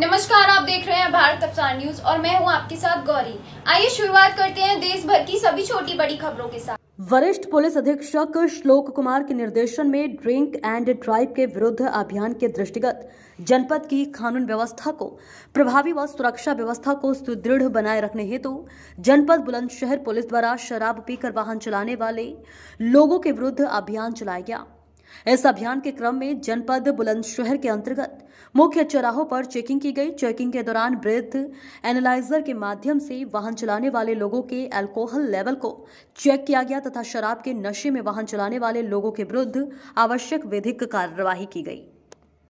नमस्कार आप देख रहे हैं भारत अफसान न्यूज और मैं हूं आपके साथ गौरी आइए शुरुआत करते हैं देश भर की सभी छोटी बड़ी खबरों के साथ वरिष्ठ पुलिस अधीक्षक श्लोक कुमार के निर्देशन में ड्रिंक एंड ड्राइव के विरुद्ध अभियान के दृष्टिगत जनपद की कानून व्यवस्था को प्रभावी व सुरक्षा व्यवस्था को सुदृढ़ बनाए रखने हेतु तो जनपद बुलंदशहर पुलिस द्वारा शराब पीकर वाहन चलाने वाले लोगों के विरुद्ध अभियान चलाया गया इस अभियान के क्रम में जनपद बुलंदशहर के अंतर्गत मुख्य चौराहों पर चेकिंग की गई चेकिंग के दौरान वृद्ध एनालाइजर के माध्यम से वाहन चलाने वाले लोगों के अल्कोहल लेवल को चेक किया गया तथा शराब के नशे में वाहन चलाने वाले लोगों के विरुद्ध आवश्यक विधिक कार्यवाही की गई